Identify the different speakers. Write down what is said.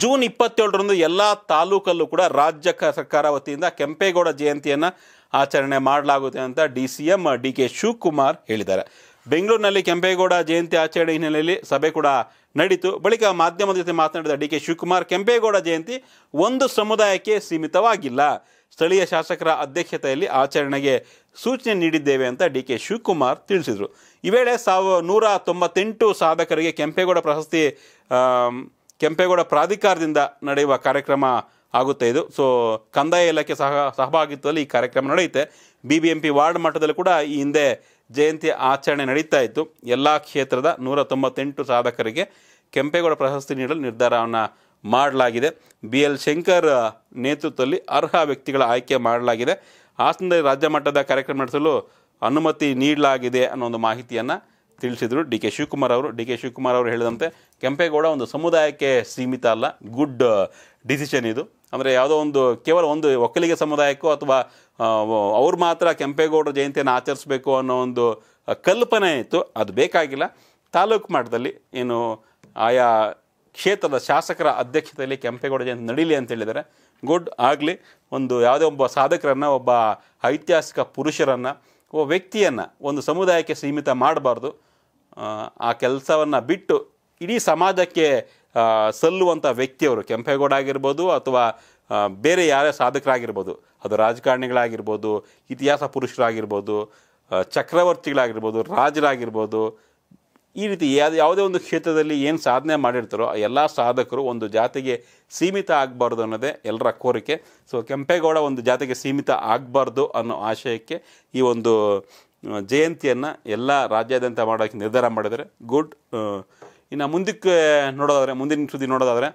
Speaker 1: June ಇಪ್ಪತ್ತೇಳರಂದು ಎಲ್ಲ ತಾಲೂಕಲ್ಲೂ ಕೂಡ ರಾಜ್ಯ ಸರ್ಕಾರ ವತಿಯಿಂದ ಕೆಂಪೇಗೌಡ ಜಯಂತಿಯನ್ನು ಆಚರಣೆ ಮಾಡಲಾಗುತ್ತೆ ಅಂತ D C M D K Shivakumar ಹೇಳಿದ್ದಾರೆ ಬೆಂಗಳೂರಿನಲ್ಲಿ ಕೆಂಪೇಗೌಡ ಜಯಂತಿ ಆಚರಣೆ ಹಿನ್ನೆಲೆಯಲ್ಲಿ ಸಭೆ ಕೂಡ ನಡೀತು ಬಳಿಕ ಮಾಧ್ಯಮದ ಜೊತೆ ಮಾತನಾಡಿದ ಡಿ ಕೆ ಶಿವಕುಮಾರ್ ಕೆಂಪೇಗೌಡ ಜಯಂತಿ ಒಂದು ಸಮುದಾಯಕ್ಕೆ ಸೀಮಿತವಾಗಿಲ್ಲ ಸ್ಥಳೀಯ ಶಾಸಕರ ಅಧ್ಯಕ್ಷತೆಯಲ್ಲಿ ಆಚರಣೆಗೆ ಸೂಚನೆ ನೀಡಿದ್ದೇವೆ ಅಂತ ಡಿ ಕೆ ಶಿವಕುಮಾರ್ ತಿಳಿಸಿದರು ಈ ವೇಳೆ ಸಾವ ನೂರ ತೊಂಬತ್ತೆಂಟು ಸಾಧಕರಿಗೆ ಕೆಂಪೇಗೌಡ ಪ್ರಶಸ್ತಿ ಕೆಂಪೇಗೌಡ ಪ್ರಾಧಿಕಾರದಿಂದ ನಡೆಯುವ ಕಾರ್ಯಕ್ರಮ ಆಗುತ್ತೆ ಇದು ಸೊ ಕಂದಾಯ ಇಲಾಖೆ ಸಹ ಸಹಭಾಗಿತ್ವದಲ್ಲಿ ಈ ಕಾರ್ಯಕ್ರಮ ನಡೆಯುತ್ತೆ B B M P ward ಮಟ್ಟದಲ್ಲಿ ಕೂಡ ಈ ಹಿಂದೆ ಜಯಂತಿ ಆಚರಣೆ ನಡೀತಾ ಇತ್ತು ಎಲ್ಲ ಕ್ಷೇತ್ರದ ನೂರ ತೊಂಬತ್ತೆಂಟು ಸಾಧಕರಿಗೆ ಕೆಂಪೇಗೌಡ ಪ್ರಶಸ್ತಿ ನೀಡಲು ನಿರ್ಧಾರವನ್ನು ಮಾಡಲಾಗಿದೆ ಬಿ ಎಲ್ ಶಂಕರ್ ನೇತೃತ್ವದಲ್ಲಿ ಅರ್ಹ ವ್ಯಕ್ತಿಗಳ ಆಯ್ಕೆ ಮಾಡಲಾಗಿದೆ ಹಾಸನದಲ್ಲಿ ರಾಜ್ಯ ಮಟ್ಟದ ಕಾರ್ಯಕ್ರಮ ನಡೆಸಲು ಅನುಮತಿ ನೀಡಲಾಗಿದೆ ಅನ್ನೋ ಒಂದು ಮಾಹಿತಿಯನ್ನು ತಿಳಿಸಿದರು ಡಿ ಕೆ ಶಿವಕುಮಾರ್ ಅವರು ಡಿ ಕೆ ಶಿವಕುಮಾರ್ ಅವರು ಹೇಳಿದಂತೆ ಕೆಂಪೇಗೌಡ ಒಂದು ಸಮುದಾಯಕ್ಕೆ ಸೀಮಿತ ಅಲ್ಲ ಗುಡ್ ಡಿಸಿಷನ್ ಇದು ಅಂದರೆ ಯಾವುದೋ ಒಂದು ಕೇವಲ ಒಂದು ಒಕ್ಕಲಿಗ ಸಮುದಾಯಕ್ಕೋ ಅಥವಾ ಅವ್ರು ಮಾತ್ರ ಕೆಂಪೇಗೌಡ ಜಯಂತಿಯನ್ನು ಆಚರಿಸಬೇಕು ಅನ್ನೋ ಒಂದು ಕಲ್ಪನೆ ಇತ್ತು ಅದು ಬೇಕಾಗಿಲ್ಲ ತಾಲೂಕು ಮಟ್ಟದಲ್ಲಿ ಏನು ಆಯಾ ಕ್ಷೇತ್ರದ ಶಾಸಕರ ಅಧ್ಯಕ್ಷತೆಯಲ್ಲಿ ಕೆಂಪೇಗೌಡ ಜಯಂತಿ ನಡೀಲಿ ಅಂತ ಹೇಳಿದರೆ ಗುಡ್ ಆಗಲಿ ಒಂದು ಯಾವುದೇ ಒಬ್ಬ ಸಾಧಕರನ್ನು ಒಬ್ಬ ಐತಿಹಾಸಿಕ ಪುರುಷರನ್ನು ಒಬ್ಬ ವ್ಯಕ್ತಿಯನ್ನು ಒಂದು ಸಮುದಾಯಕ್ಕೆ ಸೀಮಿತ ಮಾಡಬಾರ್ದು ಆ ಕೆಲಸವನ್ನು ಬಿಟ್ಟು ಇಡೀ ಸಮಾಜಕ್ಕೆ ಸಲ್ಲುವಂಥ ವ್ಯಕ್ತಿಯವರು ಕೆಂಪೇಗೌಡ ಆಗಿರ್ಬೋದು ಅಥವಾ ಬೇರೆ ಯಾರೇ ಸಾಧಕರಾಗಿರ್ಬೋದು ಅದು ರಾಜಕಾರಣಿಗಳಾಗಿರ್ಬೋದು ಇತಿಹಾಸ ಪುರುಷರಾಗಿರ್ಬೋದು ಚಕ್ರವರ್ತಿಗಳಾಗಿರ್ಬೋದು ರಾಜರಾಗಿರ್ಬೋದು ಈ ರೀತಿ ಯಾವುದೇ ಒಂದು ಕ್ಷೇತ್ರದಲ್ಲಿ ಏನು ಸಾಧನೆ ಮಾಡಿರ್ತಾರೋ ಎಲ್ಲ ಸಾಧಕರು ಒಂದು ಜಾತಿಗೆ ಸೀಮಿತ ಆಗಬಾರ್ದು ಅನ್ನೋದೇ ಎಲ್ಲರ ಕೋರಿಕೆ ಸೊ ಕೆಂಪೇಗೌಡ ಒಂದು ಜಾತಿಗೆ ಸೀಮಿತ ಆಗಬಾರ್ದು ಅನ್ನೋ ಆಶಯಕ್ಕೆ ಈ ಒಂದು ಜಯಂತಿಯನ್ನು ಎಲ್ಲ ರಾಜ್ಯಾದ್ಯಂತ ಮಾಡೋಕ್ಕೆ ನಿರ್ಧಾರ ಮಾಡಿದರೆ ಗುಡ್ ಇನ್ನು ಮುಂದಕ್ಕೆ ನೋಡೋದಾದರೆ ಮುಂದಿನ ಸುದ್ದಿ ನೋಡೋದಾದರೆ